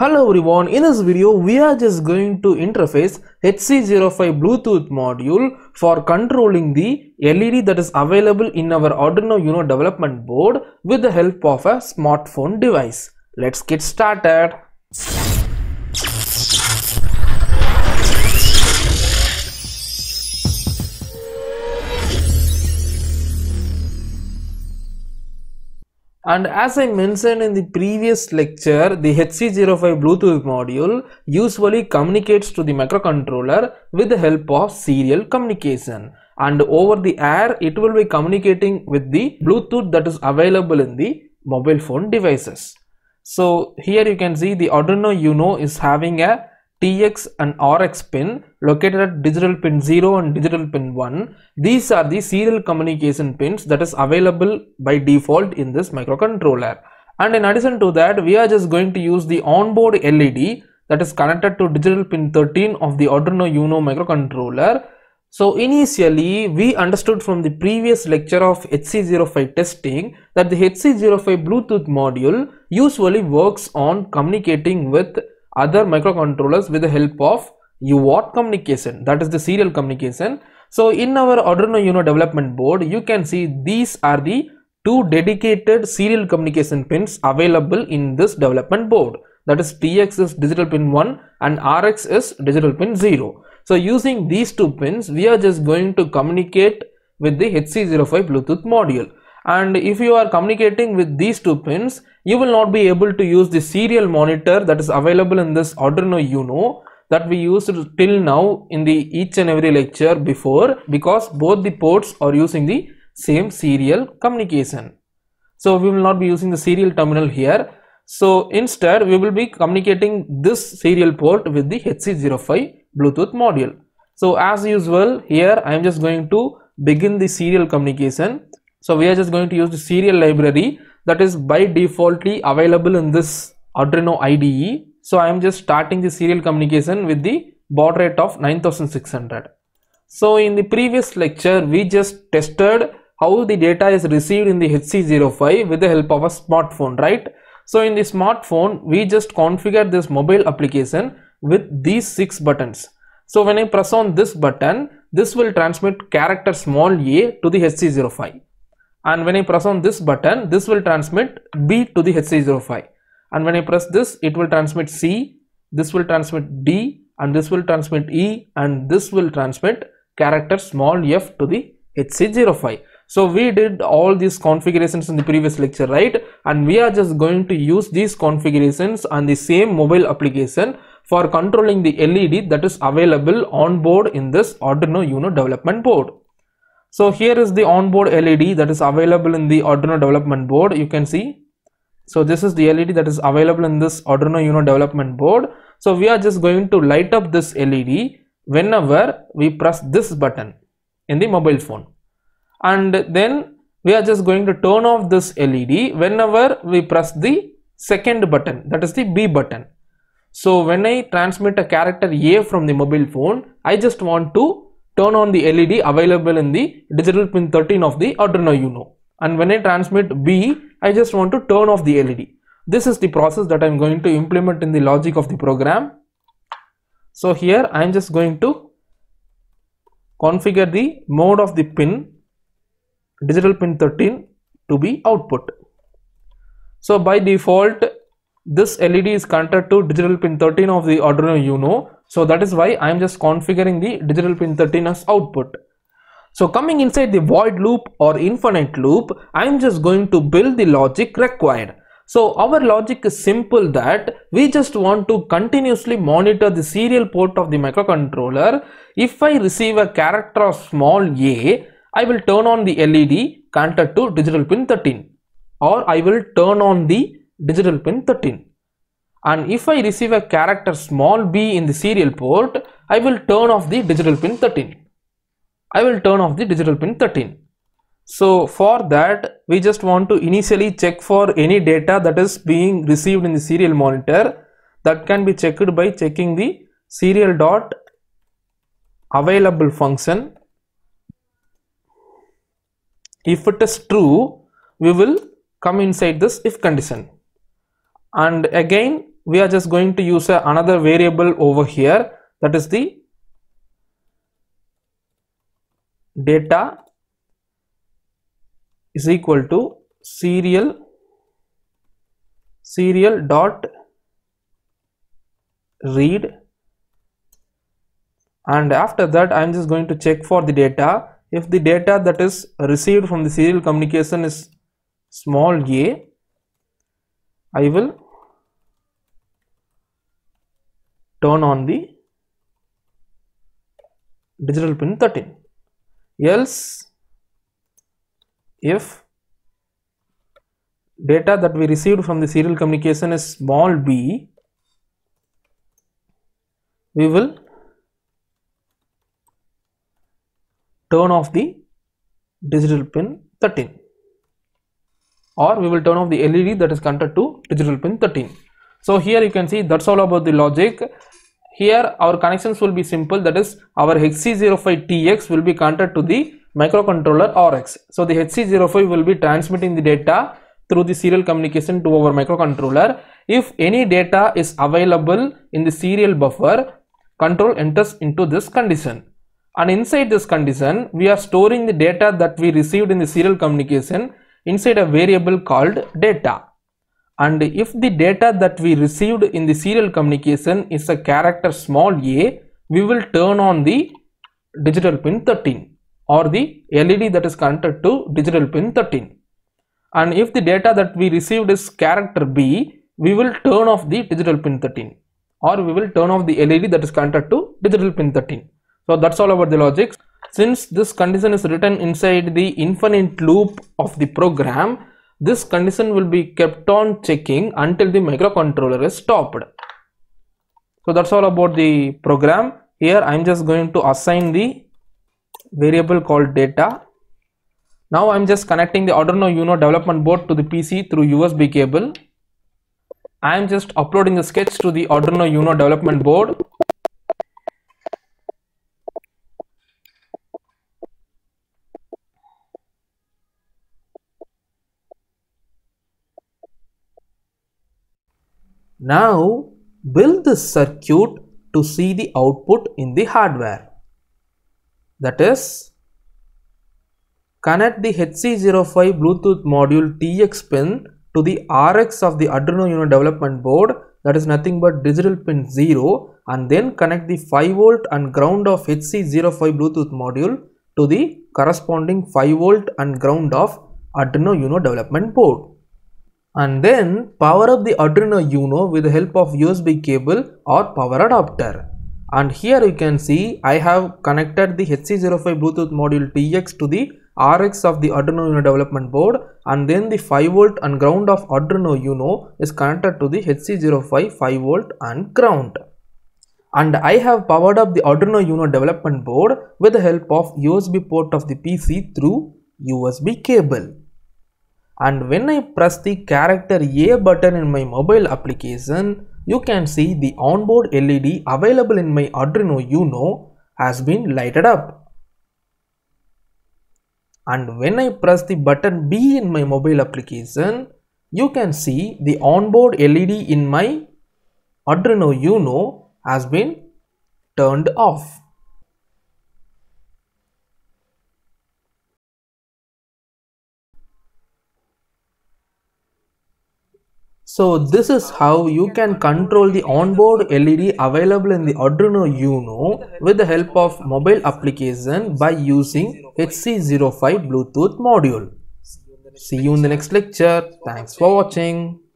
Hello everyone, in this video we are just going to interface HC05 Bluetooth module for controlling the LED that is available in our Arduino Uno development board with the help of a smartphone device. Let's get started. and as I mentioned in the previous lecture, the HC05 Bluetooth module usually communicates to the microcontroller with the help of serial communication and over the air it will be communicating with the Bluetooth that is available in the mobile phone devices. So here you can see the Arduino Uno is having a TX and RX pin located at digital pin 0 and digital pin 1. These are the serial communication pins that is available by default in this microcontroller. And in addition to that, we are just going to use the onboard LED that is connected to digital pin 13 of the Arduino Uno microcontroller. So initially, we understood from the previous lecture of HC05 testing that the HC05 Bluetooth module usually works on communicating with other microcontrollers with the help of UART communication that is the serial communication. So in our Arduino Uno development board you can see these are the two dedicated serial communication pins available in this development board that is TX is digital pin 1 and RX is digital pin 0. So using these two pins we are just going to communicate with the HC05 Bluetooth module and if you are communicating with these two pins you will not be able to use the serial monitor that is available in this Arduino Uno that we used till now in the each and every lecture before because both the ports are using the same serial communication. So we will not be using the serial terminal here. So instead we will be communicating this serial port with the HC05 Bluetooth module. So as usual here I am just going to begin the serial communication so we are just going to use the serial library that is by defaultly available in this Arduino IDE. So I am just starting the serial communication with the baud rate of 9600. So in the previous lecture, we just tested how the data is received in the HC05 with the help of a smartphone, right? So in the smartphone, we just configure this mobile application with these six buttons. So when I press on this button, this will transmit character small a to the HC05 and when I press on this button this will transmit B to the HC05 and when I press this it will transmit C this will transmit D and this will transmit E and this will transmit character small f to the HC05 so we did all these configurations in the previous lecture right and we are just going to use these configurations on the same mobile application for controlling the LED that is available on board in this Arduino Uno development board. So here is the onboard LED that is available in the Arduino development board. You can see. So this is the LED that is available in this Arduino Uno development board. So we are just going to light up this LED whenever we press this button in the mobile phone. And then we are just going to turn off this LED whenever we press the second button that is the B button. So when I transmit a character A from the mobile phone, I just want to turn on the LED available in the digital pin 13 of the Arduino Uno. And when I transmit B, I just want to turn off the LED. This is the process that I'm going to implement in the logic of the program. So here I'm just going to configure the mode of the pin, digital pin 13 to be output. So by default, this LED is connected to digital pin 13 of the Arduino Uno so that is why I am just configuring the digital pin 13 as output. So coming inside the void loop or infinite loop, I am just going to build the logic required. So our logic is simple that we just want to continuously monitor the serial port of the microcontroller. If I receive a character of small a, I will turn on the LED connected to digital pin 13 or I will turn on the digital pin 13 and if I receive a character small b in the serial port I will turn off the digital pin 13 I will turn off the digital pin 13 so for that we just want to initially check for any data that is being received in the serial monitor that can be checked by checking the serial dot available function if it is true we will come inside this if condition and again we are just going to use a, another variable over here that is the data is equal to serial serial dot read and after that I am just going to check for the data if the data that is received from the serial communication is small a I will turn on the digital pin 13 else if data that we received from the serial communication is small b we will turn off the digital pin 13 or we will turn off the LED that is connected to digital pin 13. So here you can see that's all about the logic here our connections will be simple that is our HC05TX will be connected to the microcontroller RX. So the HC05 will be transmitting the data through the serial communication to our microcontroller. If any data is available in the serial buffer, control enters into this condition. And inside this condition, we are storing the data that we received in the serial communication inside a variable called data and if the data that we received in the serial communication is a character small a we will turn on the digital pin 13 or the LED that is connected to digital pin 13 and if the data that we received is character B we will turn off the digital pin 13 or we will turn off the LED that is connected to digital pin 13 so that's all about the logic since this condition is written inside the infinite loop of the program this condition will be kept on checking until the microcontroller is stopped. So that's all about the program. Here I'm just going to assign the variable called data. Now I'm just connecting the Arduino Uno development board to the PC through USB cable. I am just uploading the sketch to the Arduino Uno development board Now build this circuit to see the output in the hardware. That is, connect the HC05 Bluetooth module TX pin to the RX of the Arduino Uno development board that is nothing but digital pin 0 and then connect the 5 volt and ground of HC05 Bluetooth module to the corresponding 5 volt and ground of Arduino Uno development board and then power up the Arduino Uno with the help of USB cable or power adapter. And here you can see I have connected the HC05 Bluetooth module TX to the RX of the Arduino Uno development board and then the 5 volt and ground of Arduino Uno is connected to the HC05 5 volt and ground. And I have powered up the Arduino Uno development board with the help of USB port of the PC through USB cable and when I press the character A button in my mobile application, you can see the onboard LED available in my Arduino Uno has been lighted up. And when I press the button B in my mobile application, you can see the onboard LED in my Arduino Uno has been turned off. So this is how you can control the onboard LED available in the Arduino Uno with the help of mobile application by using HC05 Bluetooth module. See you in the next lecture. Thanks for watching.